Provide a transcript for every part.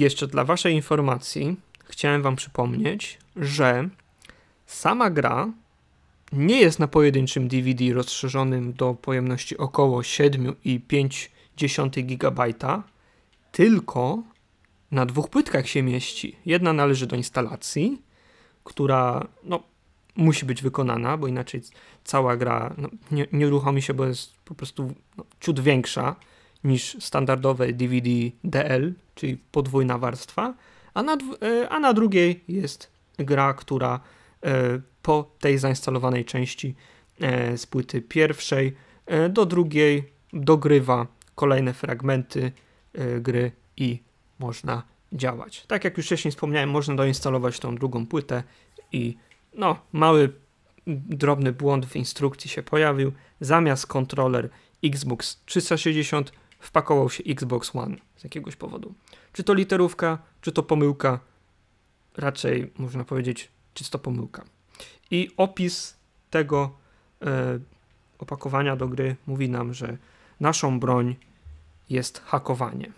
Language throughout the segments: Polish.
Jeszcze dla Waszej informacji chciałem Wam przypomnieć, że sama gra nie jest na pojedynczym DVD rozszerzonym do pojemności około 7,5 GB, tylko na dwóch płytkach się mieści. Jedna należy do instalacji, która no, musi być wykonana, bo inaczej cała gra no, nie, nie uruchomi się, bo jest po prostu no, ciut większa niż standardowe DVD DL, czyli podwójna warstwa, a na, e, a na drugiej jest gra, która e, po tej zainstalowanej części e, z płyty pierwszej do drugiej dogrywa kolejne fragmenty gry i można działać. Tak jak już wcześniej wspomniałem, można doinstalować tą drugą płytę i no, mały drobny błąd w instrukcji się pojawił. Zamiast kontroler Xbox 360 wpakował się Xbox One z jakiegoś powodu. Czy to literówka, czy to pomyłka? Raczej można powiedzieć czysto pomyłka. I opis tego e, opakowania do gry mówi nam, że naszą broń jest hakowanie.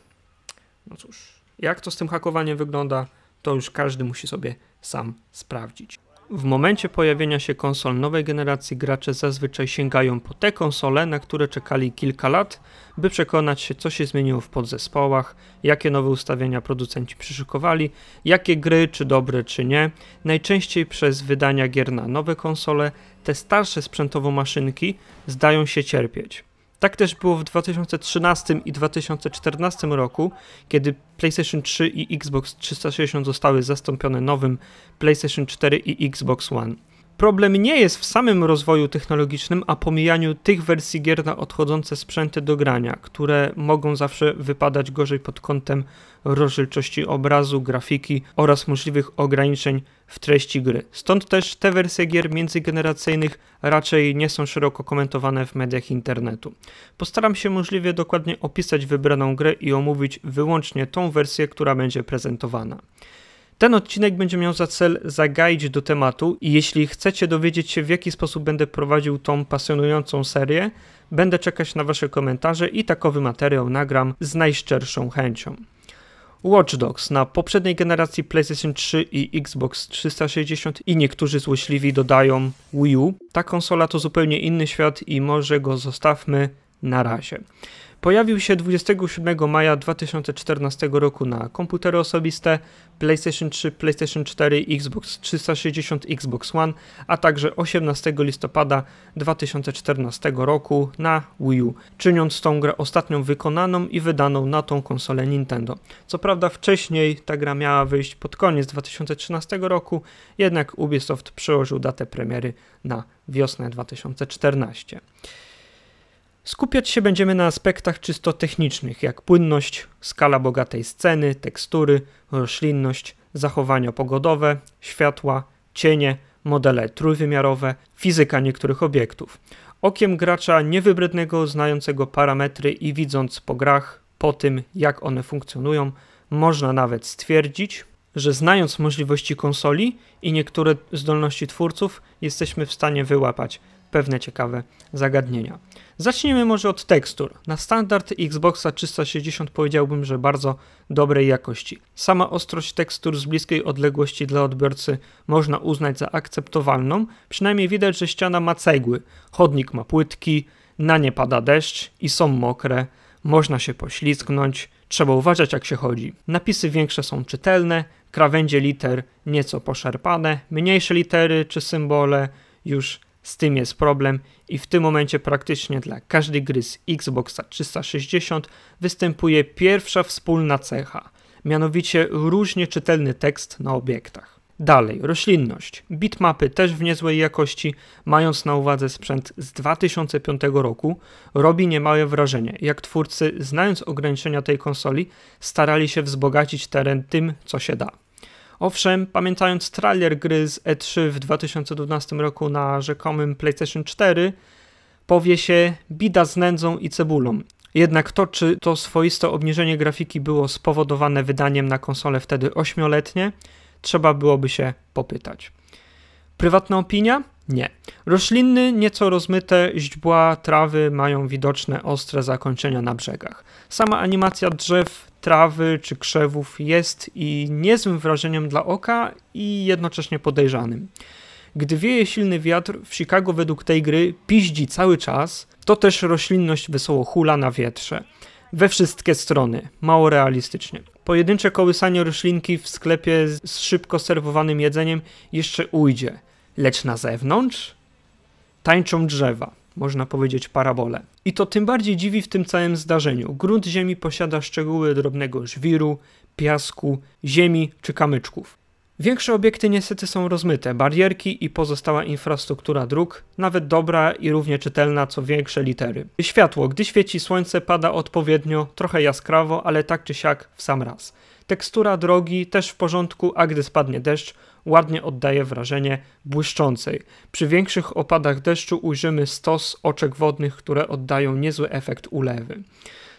No cóż, jak to z tym hakowaniem wygląda, to już każdy musi sobie sam sprawdzić. W momencie pojawienia się konsol nowej generacji gracze zazwyczaj sięgają po te konsole, na które czekali kilka lat, by przekonać się co się zmieniło w podzespołach, jakie nowe ustawienia producenci przyszykowali, jakie gry czy dobre czy nie. Najczęściej przez wydania gier na nowe konsole te starsze sprzętowo maszynki zdają się cierpieć. Tak też było w 2013 i 2014 roku, kiedy PlayStation 3 i Xbox 360 zostały zastąpione nowym PlayStation 4 i Xbox One. Problem nie jest w samym rozwoju technologicznym, a pomijaniu tych wersji gier na odchodzące sprzęty do grania, które mogą zawsze wypadać gorzej pod kątem rozdzielczości obrazu, grafiki oraz możliwych ograniczeń w treści gry. Stąd też te wersje gier międzygeneracyjnych raczej nie są szeroko komentowane w mediach internetu. Postaram się możliwie dokładnie opisać wybraną grę i omówić wyłącznie tą wersję, która będzie prezentowana. Ten odcinek będzie miał za cel zagaić do tematu i jeśli chcecie dowiedzieć się w jaki sposób będę prowadził tą pasjonującą serię, będę czekać na Wasze komentarze i takowy materiał nagram z najszczerszą chęcią. Watch Dogs na poprzedniej generacji PlayStation 3 i Xbox 360 i niektórzy złośliwi dodają Wii U. Ta konsola to zupełnie inny świat i może go zostawmy na razie. Pojawił się 27 maja 2014 roku na komputery osobiste, PlayStation 3, PlayStation 4, Xbox 360, Xbox One, a także 18 listopada 2014 roku na Wii U, czyniąc tą grę ostatnią wykonaną i wydaną na tą konsolę Nintendo. Co prawda wcześniej ta gra miała wyjść pod koniec 2013 roku, jednak Ubisoft przełożył datę premiery na wiosnę 2014. Skupiać się będziemy na aspektach czysto technicznych, jak płynność, skala bogatej sceny, tekstury, roślinność, zachowania pogodowe, światła, cienie, modele trójwymiarowe, fizyka niektórych obiektów. Okiem gracza niewybrednego, znającego parametry i widząc po grach, po tym jak one funkcjonują, można nawet stwierdzić, że znając możliwości konsoli i niektóre zdolności twórców, jesteśmy w stanie wyłapać pewne ciekawe zagadnienia. Zacznijmy może od tekstur. Na standard Xboxa 360 powiedziałbym, że bardzo dobrej jakości. Sama ostrość tekstur z bliskiej odległości dla odbiorcy można uznać za akceptowalną, przynajmniej widać, że ściana ma cegły, chodnik ma płytki, na nie pada deszcz i są mokre, można się poślizgnąć, trzeba uważać jak się chodzi. Napisy większe są czytelne, krawędzie liter nieco poszerpane, mniejsze litery czy symbole już z tym jest problem i w tym momencie praktycznie dla każdej gry z Xboxa 360 występuje pierwsza wspólna cecha, mianowicie różnie czytelny tekst na obiektach. Dalej, roślinność. Bitmapy też w niezłej jakości, mając na uwadze sprzęt z 2005 roku, robi niemałe wrażenie, jak twórcy, znając ograniczenia tej konsoli, starali się wzbogacić teren tym, co się da. Owszem, pamiętając trailer gry z E3 w 2012 roku na rzekomym PlayStation 4, powie się bida z nędzą i cebulą. Jednak to, czy to swoiste obniżenie grafiki było spowodowane wydaniem na konsole wtedy ośmioletnie, trzeba byłoby się popytać. Prywatna opinia? Nie. Roślinny, nieco rozmyte źdźbła trawy mają widoczne ostre zakończenia na brzegach. Sama animacja drzew trawy czy krzewów jest i niezłym wrażeniem dla oka i jednocześnie podejrzanym. Gdy wieje silny wiatr, w Chicago według tej gry piździ cały czas, to też roślinność wesoło hula na wietrze. We wszystkie strony, mało realistycznie. Pojedyncze kołysanie roślinki w sklepie z szybko serwowanym jedzeniem jeszcze ujdzie, lecz na zewnątrz tańczą drzewa można powiedzieć, parabole. I to tym bardziej dziwi w tym całym zdarzeniu. Grunt Ziemi posiada szczegóły drobnego żwiru, piasku, ziemi czy kamyczków. Większe obiekty niestety są rozmyte, barierki i pozostała infrastruktura dróg, nawet dobra i równie czytelna co większe litery. Światło, gdy świeci słońce, pada odpowiednio, trochę jaskrawo, ale tak czy siak w sam raz. Tekstura drogi też w porządku, a gdy spadnie deszcz, ładnie oddaje wrażenie błyszczącej. Przy większych opadach deszczu ujrzymy stos oczek wodnych, które oddają niezły efekt ulewy.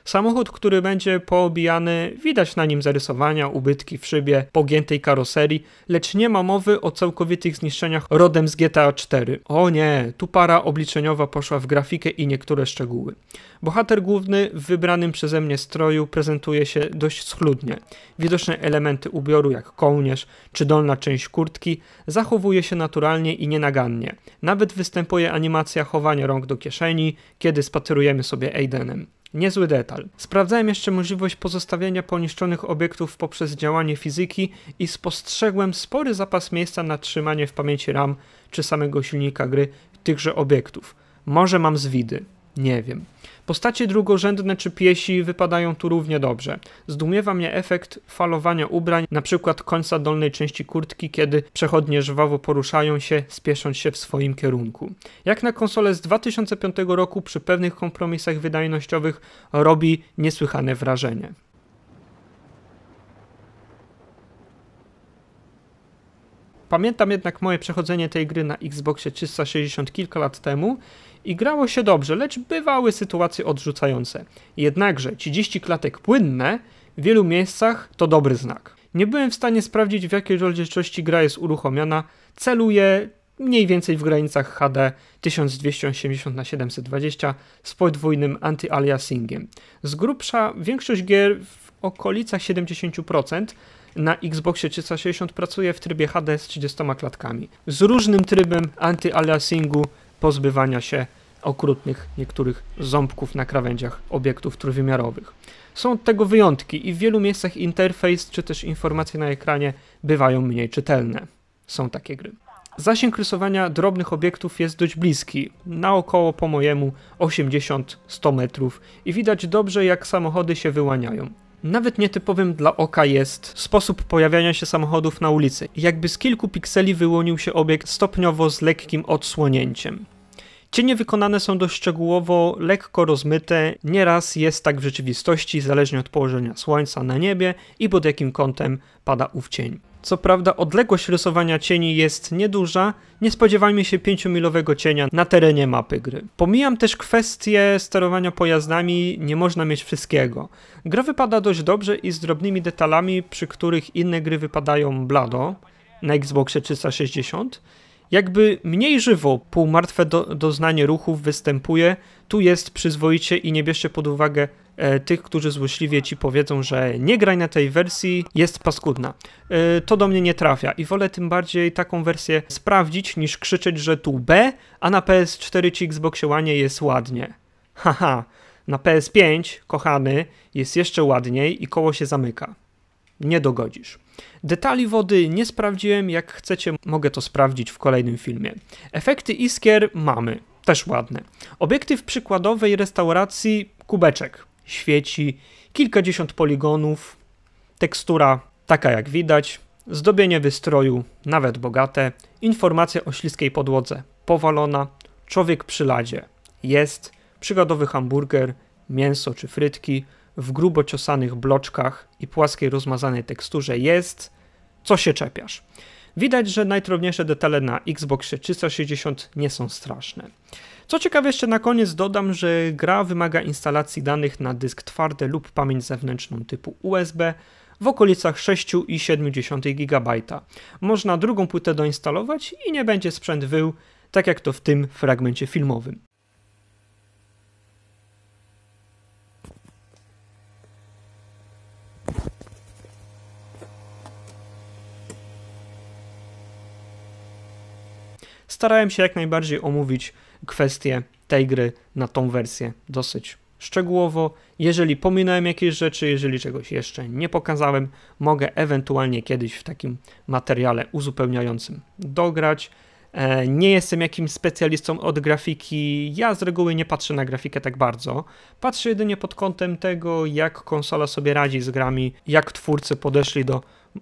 Samochód, który będzie poobijany, widać na nim zarysowania, ubytki w szybie, pogiętej karoserii, lecz nie ma mowy o całkowitych zniszczeniach rodem z GTA 4. O nie, tu para obliczeniowa poszła w grafikę i niektóre szczegóły. Bohater główny w wybranym przeze mnie stroju prezentuje się dość schludnie. Widoczne elementy ubioru jak kołnierz czy dolna część kurtki zachowuje się naturalnie i nienagannie. Nawet występuje animacja chowania rąk do kieszeni, kiedy spacerujemy sobie Aidenem. Niezły detal. Sprawdzałem jeszcze możliwość pozostawiania poniszczonych obiektów poprzez działanie fizyki i spostrzegłem spory zapas miejsca na trzymanie w pamięci RAM czy samego silnika gry tychże obiektów. Może mam zwidy. Nie wiem. Postacie drugorzędne czy piesi wypadają tu równie dobrze. Zdumiewa mnie efekt falowania ubrań, na przykład końca dolnej części kurtki, kiedy przechodnie żwawo poruszają się, spiesząc się w swoim kierunku. Jak na konsolę z 2005 roku przy pewnych kompromisach wydajnościowych robi niesłychane wrażenie. Pamiętam jednak moje przechodzenie tej gry na Xboxie 360 kilka lat temu i grało się dobrze, lecz bywały sytuacje odrzucające. Jednakże 30 klatek płynne w wielu miejscach to dobry znak. Nie byłem w stanie sprawdzić w jakiej rozdzielczości gra jest uruchomiona, celuję mniej więcej w granicach HD 1280 x 720 z podwójnym anti-aliasingiem. Z grubsza większość gier w okolicach 70%, na Xboxie 360 pracuje w trybie HD z 30 klatkami. Z różnym trybem antyaliasingu pozbywania się okrutnych niektórych ząbków na krawędziach obiektów trójwymiarowych. Są od tego wyjątki i w wielu miejscach interfejs czy też informacje na ekranie bywają mniej czytelne. Są takie gry. Zasięg rysowania drobnych obiektów jest dość bliski, na około po mojemu 80-100 metrów i widać dobrze jak samochody się wyłaniają. Nawet nietypowym dla oka jest sposób pojawiania się samochodów na ulicy. Jakby z kilku pikseli wyłonił się obiekt stopniowo z lekkim odsłonięciem. Cienie wykonane są dość szczegółowo, lekko rozmyte, nieraz jest tak w rzeczywistości, zależnie od położenia słońca na niebie i pod jakim kątem pada ów cień. Co prawda odległość rysowania cieni jest nieduża, nie spodziewajmy się 5-milowego cienia na terenie mapy gry. Pomijam też kwestię sterowania pojazdami, nie można mieć wszystkiego. Gra wypada dość dobrze i z drobnymi detalami, przy których inne gry wypadają blado, na Xboxie 360, jakby mniej żywo półmartwe do, doznanie ruchów występuje, tu jest przyzwoicie i nie bierzcie pod uwagę E, tych, którzy złośliwie ci powiedzą, że nie graj na tej wersji, jest paskudna. E, to do mnie nie trafia i wolę tym bardziej taką wersję sprawdzić, niż krzyczeć, że tu B, a na PS4 czy Xboxie One jest ładnie. Haha, na PS5, kochany, jest jeszcze ładniej i koło się zamyka. Nie dogodzisz. Detali wody nie sprawdziłem, jak chcecie, mogę to sprawdzić w kolejnym filmie. Efekty iskier mamy, też ładne. Obiektyw przykładowej restauracji kubeczek, świeci, kilkadziesiąt poligonów, tekstura taka jak widać, zdobienie wystroju nawet bogate, informacja o śliskiej podłodze powalona, człowiek przy ladzie jest, przykładowy hamburger, mięso czy frytki w grubo ciosanych bloczkach i płaskiej rozmazanej teksturze jest, co się czepiasz. Widać, że najtrudniejsze detale na Xboxie 360 nie są straszne. Co ciekawe, jeszcze na koniec dodam, że gra wymaga instalacji danych na dysk twardy lub pamięć zewnętrzną typu USB w okolicach 6,7 GB. Można drugą płytę doinstalować i nie będzie sprzęt wył, tak jak to w tym fragmencie filmowym. Starałem się jak najbardziej omówić kwestie tej gry na tą wersję dosyć szczegółowo. Jeżeli pominąłem jakieś rzeczy, jeżeli czegoś jeszcze nie pokazałem, mogę ewentualnie kiedyś w takim materiale uzupełniającym dograć. E, nie jestem jakimś specjalistą od grafiki. Ja z reguły nie patrzę na grafikę tak bardzo. Patrzę jedynie pod kątem tego, jak konsola sobie radzi z grami, jak twórcy podeszli do y,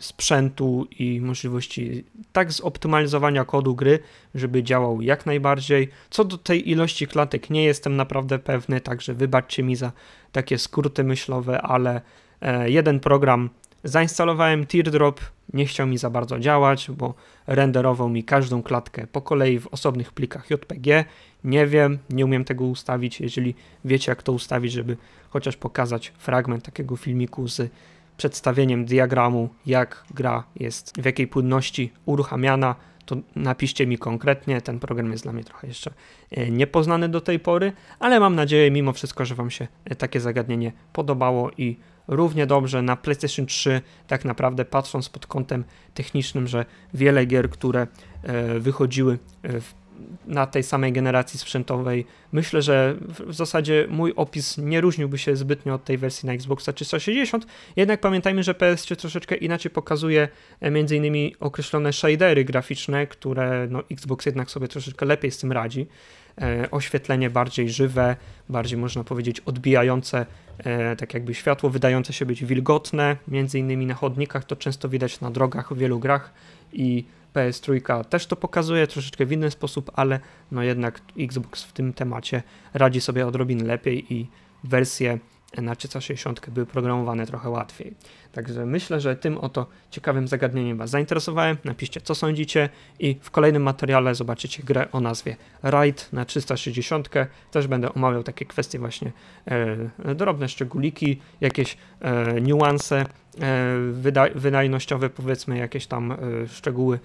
sprzętu i możliwości tak zoptymalizowania kodu gry, żeby działał jak najbardziej. Co do tej ilości klatek nie jestem naprawdę pewny, także wybaczcie mi za takie skróty myślowe, ale y, jeden program Zainstalowałem Teardrop, nie chciał mi za bardzo działać, bo renderował mi każdą klatkę po kolei w osobnych plikach JPG. Nie wiem, nie umiem tego ustawić. Jeżeli wiecie, jak to ustawić, żeby chociaż pokazać fragment takiego filmiku z przedstawieniem diagramu, jak gra jest, w jakiej płynności uruchamiana, to napiszcie mi konkretnie. Ten program jest dla mnie trochę jeszcze e, niepoznany do tej pory, ale mam nadzieję mimo wszystko, że Wam się e, takie zagadnienie podobało i równie dobrze na PlayStation 3, tak naprawdę patrząc pod kątem technicznym, że wiele gier, które e, wychodziły w na tej samej generacji sprzętowej. Myślę, że w zasadzie mój opis nie różniłby się zbytnio od tej wersji na Xboxa 360, jednak pamiętajmy, że PS3 troszeczkę inaczej pokazuje e, m.in. określone shadery graficzne, które no, Xbox jednak sobie troszeczkę lepiej z tym radzi. E, oświetlenie bardziej żywe, bardziej można powiedzieć odbijające e, tak jakby światło, wydające się być wilgotne, między innymi na chodnikach, to często widać na drogach w wielu grach i PS3 też to pokazuje troszeczkę w inny sposób, ale no jednak Xbox w tym temacie radzi sobie odrobin lepiej i wersje na 360 były programowane trochę łatwiej. Także myślę, że tym oto ciekawym zagadnieniem Was zainteresowałem. Napiszcie, co sądzicie i w kolejnym materiale zobaczycie grę o nazwie Raid na 360. Też będę omawiał takie kwestie właśnie e, drobne szczególiki, jakieś e, niuanse e, wydajnościowe, powiedzmy jakieś tam e, szczegóły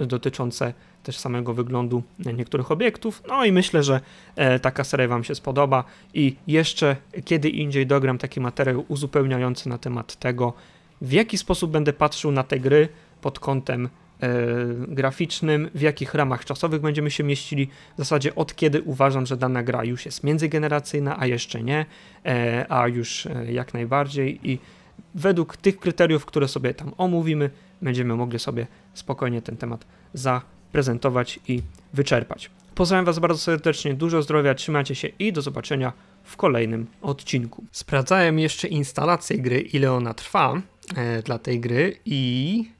dotyczące też samego wyglądu niektórych obiektów. No i myślę, że e, taka seria Wam się spodoba i jeszcze kiedy indziej dogram taki materiał uzupełniający na temat tego, w jaki sposób będę patrzył na te gry pod kątem e, graficznym, w jakich ramach czasowych będziemy się mieścili, w zasadzie od kiedy uważam, że dana gra już jest międzygeneracyjna, a jeszcze nie, e, a już jak najbardziej i według tych kryteriów, które sobie tam omówimy, będziemy mogli sobie spokojnie ten temat zakończyć prezentować i wyczerpać. Pozdrawiam Was bardzo serdecznie, dużo zdrowia, trzymajcie się i do zobaczenia w kolejnym odcinku. Sprawdzałem jeszcze instalację gry, ile ona trwa e, dla tej gry i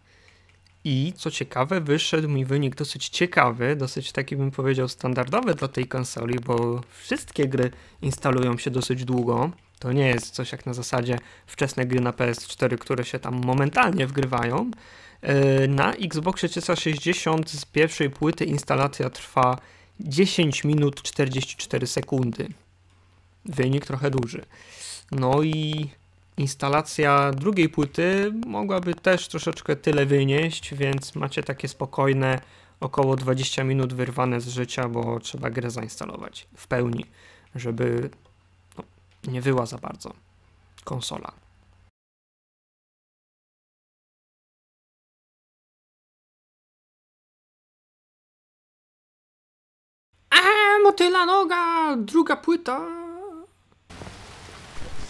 i co ciekawe, wyszedł mi wynik dosyć ciekawy, dosyć taki bym powiedział standardowy dla tej konsoli, bo wszystkie gry instalują się dosyć długo. To nie jest coś jak na zasadzie wczesne gry na PS4, które się tam momentalnie wgrywają. E, na Xboxie 360 z pierwszej płyty instalacja trwa 10 minut 44 sekundy. Wynik trochę duży. No i instalacja drugiej płyty mogłaby też troszeczkę tyle wynieść, więc macie takie spokojne około 20 minut wyrwane z życia, bo trzeba grę zainstalować w pełni, żeby no, nie wyła za bardzo konsola. Eee, motyla noga! Druga płyta!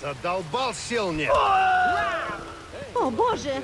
Zadał bal silnie! O Boże!